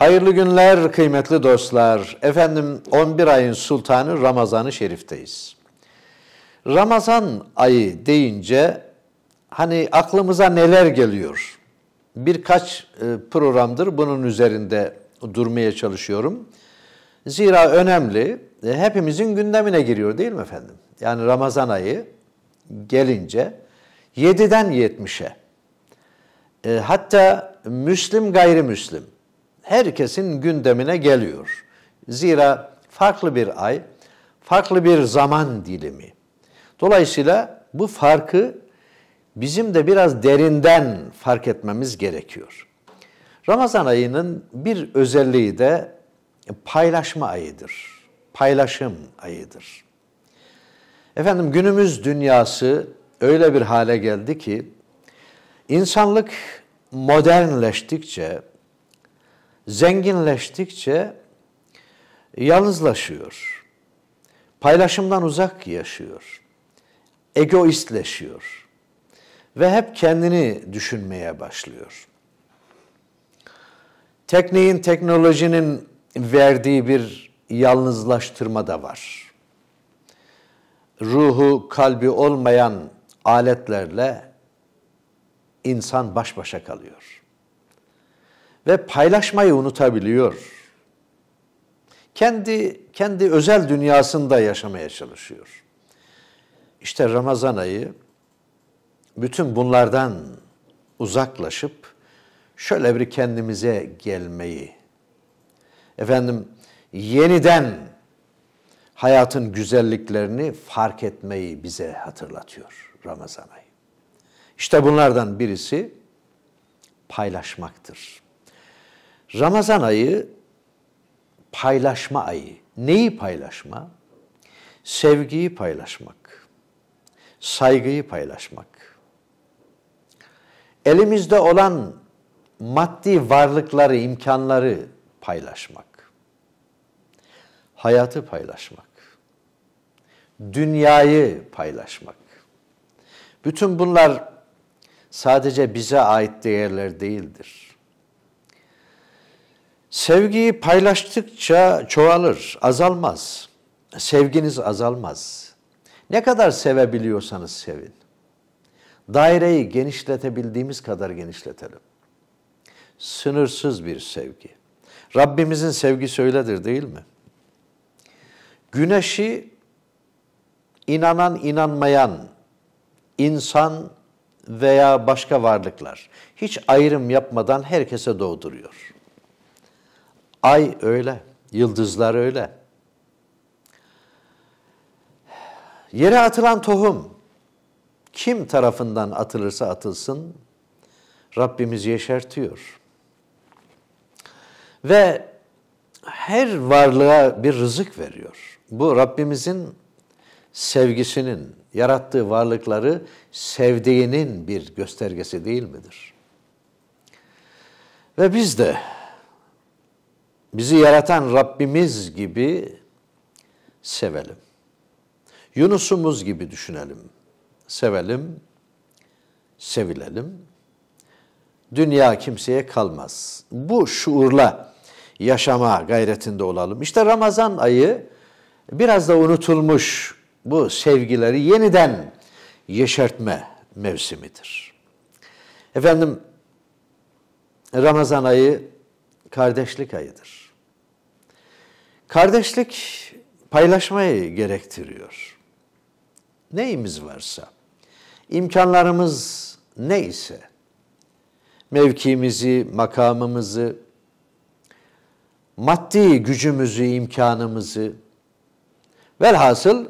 Hayırlı günler kıymetli dostlar. Efendim 11 ayın sultanı Ramazan-ı Şerif'teyiz. Ramazan ayı deyince hani aklımıza neler geliyor? Birkaç e, programdır bunun üzerinde durmaya çalışıyorum. Zira önemli, e, hepimizin gündemine giriyor değil mi efendim? Yani Ramazan ayı gelince 7'den 70'e. E, hatta Müslim gayrimüslim herkesin gündemine geliyor. Zira farklı bir ay, farklı bir zaman dilimi. Dolayısıyla bu farkı bizim de biraz derinden fark etmemiz gerekiyor. Ramazan ayının bir özelliği de paylaşma ayıdır. Paylaşım ayıdır. Efendim günümüz dünyası öyle bir hale geldi ki insanlık modernleştikçe, zenginleştikçe yalnızlaşıyor. Paylaşımdan uzak yaşıyor. Egoistleşiyor. Ve hep kendini düşünmeye başlıyor. Tekniğin, teknolojinin verdiği bir yalnızlaştırma da var. Ruhu, kalbi olmayan aletlerle insan baş başa kalıyor ve paylaşmayı unutabiliyor. Kendi kendi özel dünyasında yaşamaya çalışıyor. İşte Ramazan ayı bütün bunlardan uzaklaşıp şöyle bir kendimize gelmeyi efendim yeniden hayatın güzelliklerini fark etmeyi bize hatırlatıyor Ramazan ayı. İşte bunlardan birisi paylaşmaktır. Ramazan ayı paylaşma ayı. Neyi paylaşma? Sevgiyi paylaşmak, saygıyı paylaşmak. Elimizde olan maddi varlıkları, imkanları paylaşmak. Hayatı paylaşmak. Dünyayı paylaşmak. Bütün bunlar sadece bize ait değerler değildir. Sevgiyi paylaştıkça çoğalır, azalmaz. Sevginiz azalmaz. Ne kadar sevebiliyorsanız sevin. Daireyi genişletebildiğimiz kadar genişletelim. Sınırsız bir sevgi. Rabbimizin sevgisi öyledir değil mi? Güneşi inanan inanmayan insan veya başka varlıklar hiç ayrım yapmadan herkese doğduruyor. Ay öyle, yıldızlar öyle. Yere atılan tohum kim tarafından atılırsa atılsın Rabbimiz yeşertiyor. Ve her varlığa bir rızık veriyor. Bu Rabbimizin sevgisinin, yarattığı varlıkları sevdiğinin bir göstergesi değil midir? Ve biz de bizi yaratan Rabbimiz gibi sevelim. Yunus'umuz gibi düşünelim. Sevelim, sevilelim. Dünya kimseye kalmaz. Bu şuurla yaşama gayretinde olalım. İşte Ramazan ayı biraz da unutulmuş bu sevgileri yeniden yeşertme mevsimidir. Efendim Ramazan ayı kardeşlik ayıdır. Kardeşlik paylaşmayı gerektiriyor. Neyimiz varsa, imkanlarımız neyse, mevkimizi, makamımızı, maddi gücümüzü, imkanımızı, velhasıl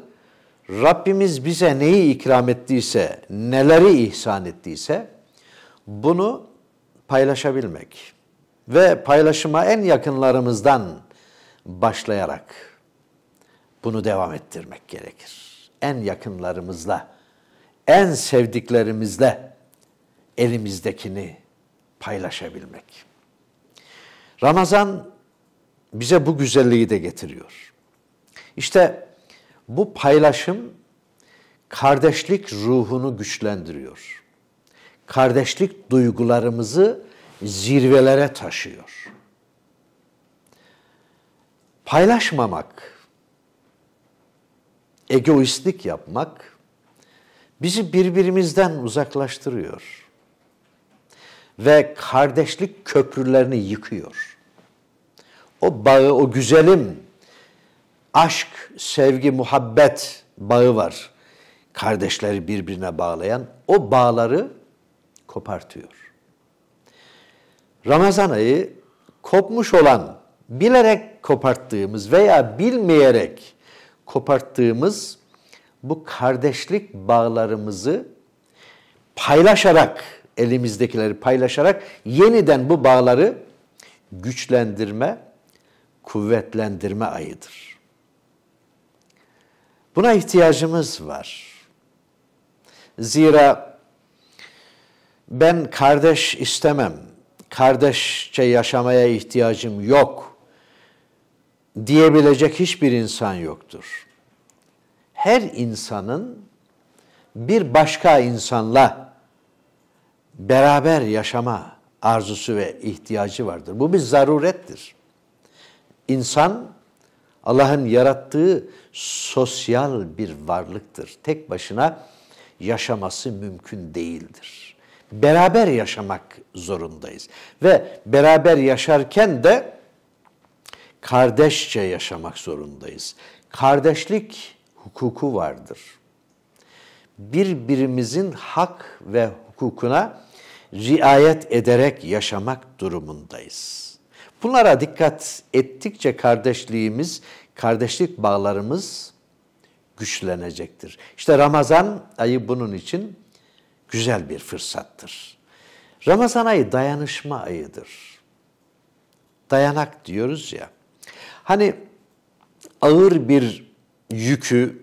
Rabbimiz bize neyi ikram ettiyse, neleri ihsan ettiyse bunu paylaşabilmek ve paylaşıma en yakınlarımızdan başlayarak bunu devam ettirmek gerekir. En yakınlarımızla, en sevdiklerimizle elimizdekini paylaşabilmek. Ramazan bize bu güzelliği de getiriyor. İşte bu paylaşım kardeşlik ruhunu güçlendiriyor. Kardeşlik duygularımızı zirvelere taşıyor. Paylaşmamak, egoistlik yapmak bizi birbirimizden uzaklaştırıyor ve kardeşlik köprülerini yıkıyor. O bağı, o güzelim aşk, sevgi, muhabbet bağı var. Kardeşleri birbirine bağlayan o bağları kopartıyor. Ramazan ayı kopmuş olan, bilerek koparttığımız veya bilmeyerek koparttığımız bu kardeşlik bağlarımızı paylaşarak, elimizdekileri paylaşarak yeniden bu bağları güçlendirme, kuvvetlendirme ayıdır. Buna ihtiyacımız var. Zira ben kardeş istemem, kardeşçe yaşamaya ihtiyacım yok diyebilecek hiçbir insan yoktur. Her insanın bir başka insanla beraber yaşama arzusu ve ihtiyacı vardır. Bu bir zarurettir. İnsan Allah'ın yarattığı sosyal bir varlıktır. Tek başına yaşaması mümkün değildir beraber yaşamak zorundayız. Ve beraber yaşarken de kardeşçe yaşamak zorundayız. Kardeşlik hukuku vardır. Birbirimizin hak ve hukukuna riayet ederek yaşamak durumundayız. Bunlara dikkat ettikçe kardeşliğimiz, kardeşlik bağlarımız güçlenecektir. İşte Ramazan ayı bunun için güzel bir fırsattır. Ramazan ayı dayanışma ayıdır. Dayanak diyoruz ya. Hani ağır bir yükü,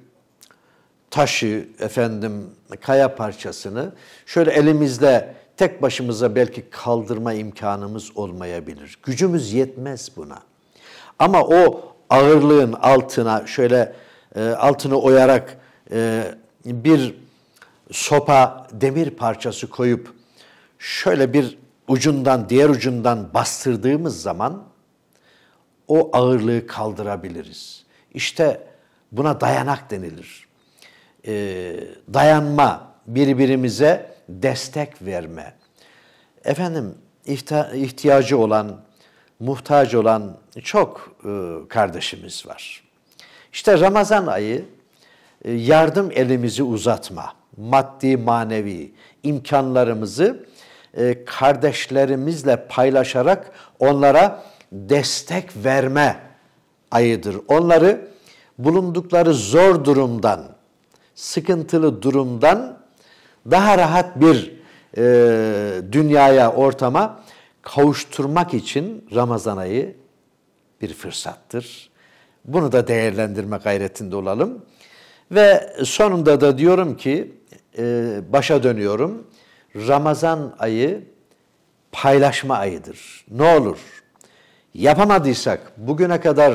taşı, efendim kaya parçasını şöyle elimizde tek başımıza belki kaldırma imkanımız olmayabilir. Gücümüz yetmez buna. Ama o ağırlığın altına şöyle e, altını oyarak e, bir sopa demir parçası koyup şöyle bir ucundan diğer ucundan bastırdığımız zaman o ağırlığı kaldırabiliriz. İşte buna dayanak denilir. Ee, dayanma, birbirimize destek verme. Efendim ihtiyacı olan, muhtaç olan çok e, kardeşimiz var. İşte Ramazan ayı e, yardım elimizi uzatma maddi, manevi imkanlarımızı e, kardeşlerimizle paylaşarak onlara destek verme ayıdır. Onları bulundukları zor durumdan, sıkıntılı durumdan daha rahat bir e, dünyaya, ortama kavuşturmak için Ramazan ayı bir fırsattır. Bunu da değerlendirme gayretinde olalım. Ve sonunda da diyorum ki e, başa dönüyorum. Ramazan ayı paylaşma ayıdır. Ne olur yapamadıysak bugüne kadar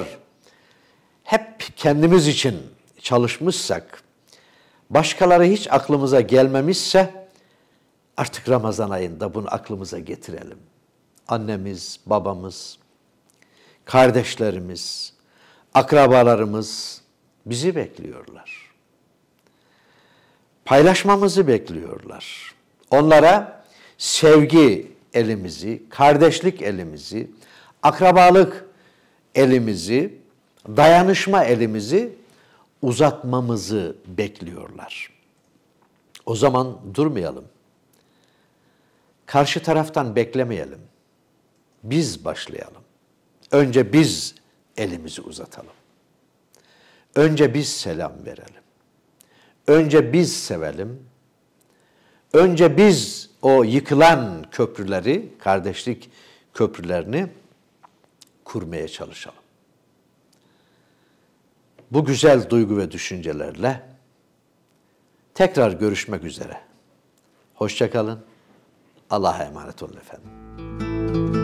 hep kendimiz için çalışmışsak, başkaları hiç aklımıza gelmemişse artık Ramazan ayında bunu aklımıza getirelim. Annemiz, babamız, kardeşlerimiz, akrabalarımız bizi bekliyorlar paylaşmamızı bekliyorlar. Onlara sevgi elimizi, kardeşlik elimizi, akrabalık elimizi, dayanışma elimizi uzatmamızı bekliyorlar. O zaman durmayalım. Karşı taraftan beklemeyelim. Biz başlayalım. Önce biz elimizi uzatalım. Önce biz selam verelim. Önce biz sevelim. Önce biz o yıkılan köprüleri, kardeşlik köprülerini kurmaya çalışalım. Bu güzel duygu ve düşüncelerle tekrar görüşmek üzere. Hoşçakalın. Allah'a emanet olun efendim.